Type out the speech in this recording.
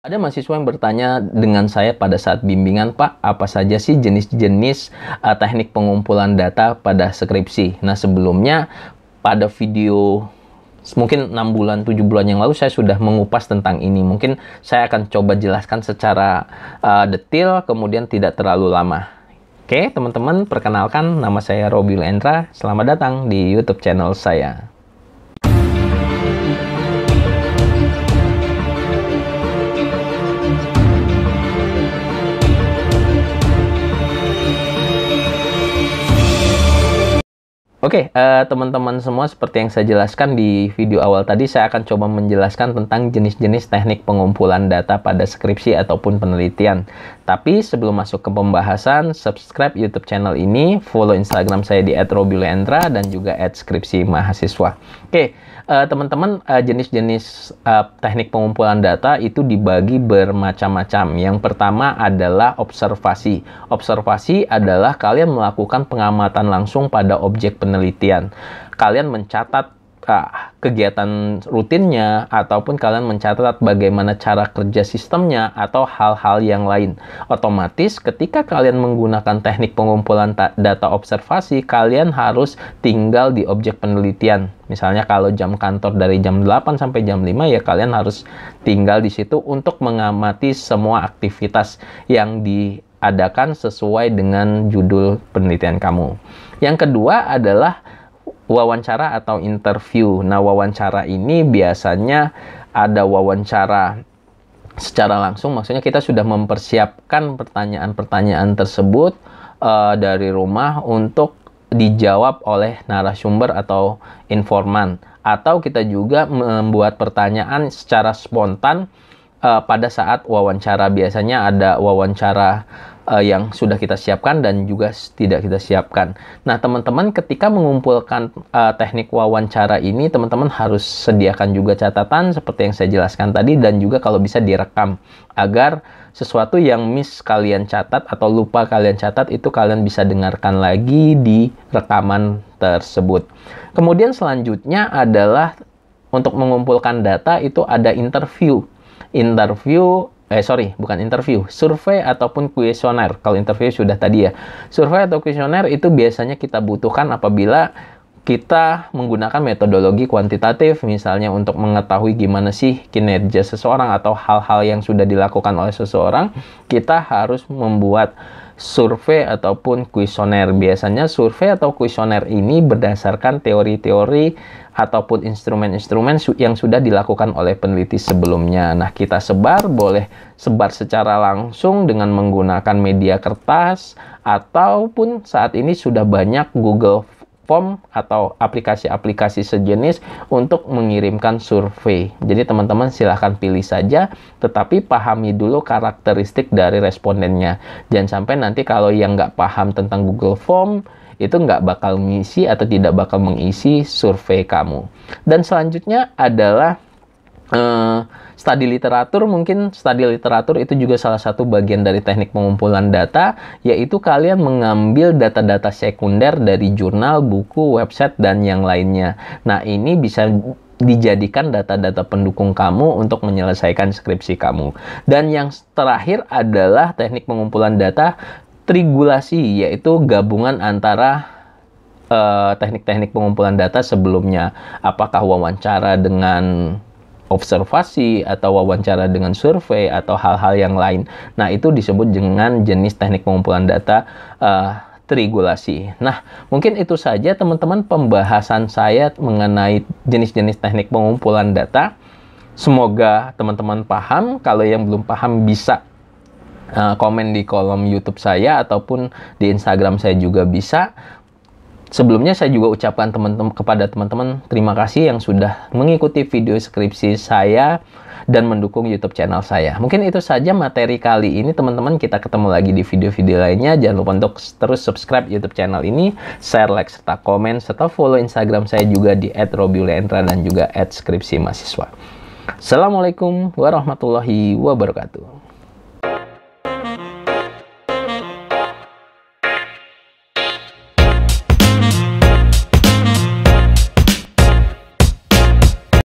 Ada mahasiswa yang bertanya dengan saya pada saat bimbingan, Pak, apa saja sih jenis-jenis uh, teknik pengumpulan data pada skripsi? Nah, sebelumnya pada video mungkin 6 bulan, 7 bulan yang lalu saya sudah mengupas tentang ini. Mungkin saya akan coba jelaskan secara uh, detail kemudian tidak terlalu lama. Oke, teman-teman, perkenalkan nama saya Robil Endra. Selamat datang di YouTube channel saya. Oke, okay, uh, eh, teman-teman semua seperti yang saya jelaskan di video awal tadi, saya akan coba menjelaskan tentang jenis-jenis teknik pengumpulan data pada skripsi ataupun penelitian. Tapi sebelum masuk ke pembahasan, subscribe YouTube channel ini, follow Instagram saya di @robiulendra dan juga @skripsi mahasiswa. Oke, okay, uh, eh, teman-teman, uh, jenis-jenis uh, teknik pengumpulan data itu dibagi bermacam-macam. Yang pertama adalah observasi. Observasi adalah kalian melakukan pengamatan langsung pada objek penelitian penelitian. Kalian mencatat ah, kegiatan rutinnya ataupun kalian mencatat bagaimana cara kerja sistemnya atau hal-hal yang lain. Otomatis ketika kalian menggunakan teknik pengumpulan data observasi, kalian harus tinggal di objek penelitian. Misalnya kalau jam kantor dari jam 8 sampai jam 5 ya kalian harus tinggal di situ untuk mengamati semua aktivitas yang di adakan sesuai dengan judul penelitian kamu. Yang kedua adalah wawancara atau interview. Nah, wawancara ini biasanya ada wawancara secara langsung, maksudnya kita sudah mempersiapkan pertanyaan-pertanyaan tersebut uh, dari rumah untuk dijawab oleh narasumber atau informan, atau kita juga membuat pertanyaan secara spontan uh, pada saat wawancara biasanya ada wawancara uh, yang sudah kita siapkan dan juga tidak kita siapkan. Nah, teman-teman ketika mengumpulkan uh, teknik wawancara ini, teman-teman harus sediakan juga catatan seperti yang saya jelaskan tadi dan juga kalau bisa direkam agar sesuatu yang miss kalian catat atau lupa kalian catat itu kalian bisa dengarkan lagi di rekaman tersebut. Kemudian selanjutnya adalah untuk mengumpulkan data itu ada interview interview eh sorry bukan interview survei ataupun kuesioner kalau interview sudah tadi ya survei atau kuesioner itu biasanya kita butuhkan apabila kita menggunakan metodologi kuantitatif misalnya untuk mengetahui gimana sih kinerja seseorang atau hal-hal yang sudah dilakukan oleh seseorang, kita harus membuat survei ataupun kuesioner. Biasanya survei atau kuesioner ini berdasarkan teori-teori ataupun instrumen-instrumen yang sudah dilakukan oleh peneliti sebelumnya. Nah, kita sebar boleh sebar secara langsung dengan menggunakan media kertas ataupun saat ini sudah banyak Google platform atau aplikasi-aplikasi sejenis untuk mengirimkan survei. Jadi teman-teman silahkan pilih saja, tetapi pahami dulu karakteristik dari respondennya. Jangan sampai nanti kalau yang nggak paham tentang Google Form, itu nggak bakal mengisi atau tidak bakal mengisi survei kamu. Dan selanjutnya adalah Uh, studi literatur mungkin studi literatur itu juga salah satu bagian dari teknik pengumpulan data yaitu kalian mengambil data-data sekunder dari jurnal, buku, website dan yang lainnya. Nah, ini bisa dijadikan data-data pendukung kamu untuk menyelesaikan skripsi kamu. Dan yang terakhir adalah teknik pengumpulan data trigulasi yaitu gabungan antara eh, teknik-teknik uh, teknik -teknik pengumpulan data sebelumnya apakah wawancara dengan observasi atau wawancara dengan survei atau hal-hal yang lain. Nah, itu disebut dengan jenis teknik pengumpulan data uh, eh, trigulasi. Nah, mungkin itu saja teman-teman pembahasan saya mengenai jenis-jenis teknik pengumpulan data. Semoga teman-teman paham. Kalau yang belum paham bisa eh, komen di kolom YouTube saya ataupun di Instagram saya juga bisa. Sebelumnya saya juga ucapkan teman-teman kepada teman-teman terima kasih yang sudah mengikuti video skripsi saya dan mendukung YouTube channel saya. Mungkin itu saja materi kali ini teman-teman. Kita ketemu lagi di video-video lainnya. Jangan lupa untuk terus subscribe YouTube channel ini, share, like, serta komen, serta follow Instagram saya juga di @robiuliantra dan juga @skripsi mahasiswa. Assalamualaikum warahmatullahi wabarakatuh.